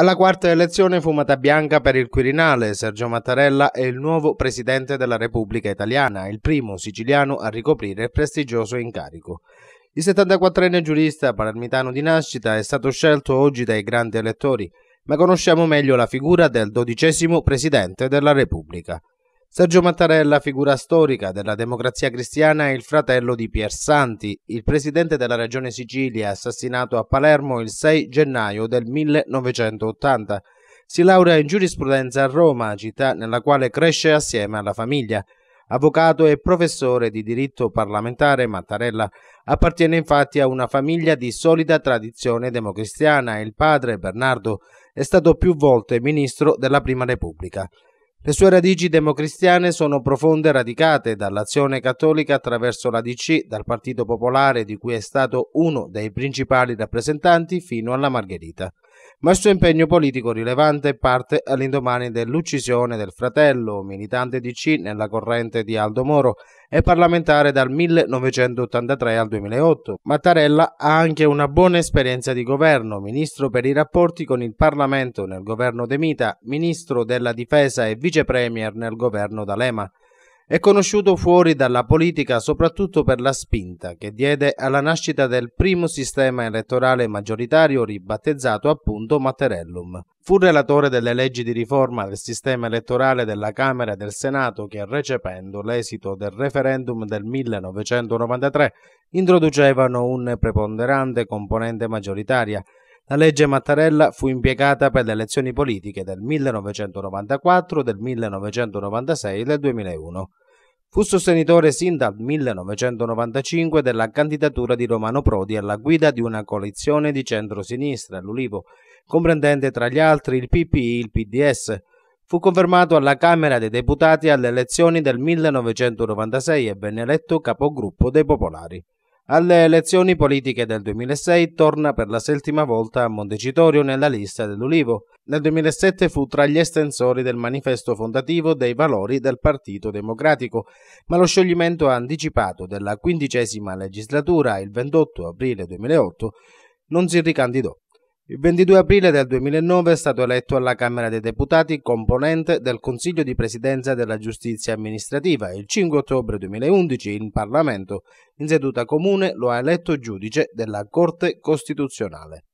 Alla quarta elezione fu Mata Bianca per il Quirinale. Sergio Mattarella è il nuovo presidente della Repubblica Italiana, il primo siciliano a ricoprire il prestigioso incarico. Il 74enne giurista palermitano di nascita è stato scelto oggi dai grandi elettori, ma conosciamo meglio la figura del dodicesimo presidente della Repubblica. Sergio Mattarella, figura storica della democrazia cristiana, è il fratello di Pier Santi, il presidente della regione Sicilia, assassinato a Palermo il 6 gennaio del 1980. Si laurea in giurisprudenza a Roma, città nella quale cresce assieme alla famiglia. Avvocato e professore di diritto parlamentare, Mattarella appartiene infatti a una famiglia di solida tradizione democristiana. Il padre, Bernardo, è stato più volte ministro della Prima Repubblica. Le sue radici democristiane sono profonde e radicate dall'azione cattolica attraverso la DC, dal Partito Popolare di cui è stato uno dei principali rappresentanti fino alla Margherita ma il suo impegno politico rilevante parte all'indomani dell'uccisione del fratello, militante di C nella corrente di Aldo Moro e parlamentare dal 1983 al 2008. Mattarella ha anche una buona esperienza di governo, ministro per i rapporti con il Parlamento nel governo De Mita, ministro della difesa e vice premier nel governo D'Alema. È conosciuto fuori dalla politica soprattutto per la spinta che diede alla nascita del primo sistema elettorale maggioritario ribattezzato appunto Matterellum. Fu relatore delle leggi di riforma del sistema elettorale della Camera e del Senato che, recependo l'esito del referendum del 1993, introducevano un preponderante componente maggioritaria la legge Mattarella fu impiegata per le elezioni politiche del 1994, del 1996 e del 2001. Fu sostenitore sin dal 1995 della candidatura di Romano Prodi alla guida di una coalizione di centrosinistra l'Ulivo, comprendente tra gli altri il PPI e il PDS. Fu confermato alla Camera dei Deputati alle elezioni del 1996 e venne eletto capogruppo dei Popolari. Alle elezioni politiche del 2006 torna per la settima volta a Montecitorio nella lista dell'Ulivo. Nel 2007 fu tra gli estensori del manifesto fondativo dei valori del Partito Democratico, ma lo scioglimento anticipato della quindicesima legislatura il 28 aprile 2008 non si ricandidò. Il 22 aprile del 2009 è stato eletto alla Camera dei Deputati componente del Consiglio di Presidenza della Giustizia Amministrativa e il 5 ottobre 2011 in Parlamento, in seduta comune, lo ha eletto giudice della Corte Costituzionale.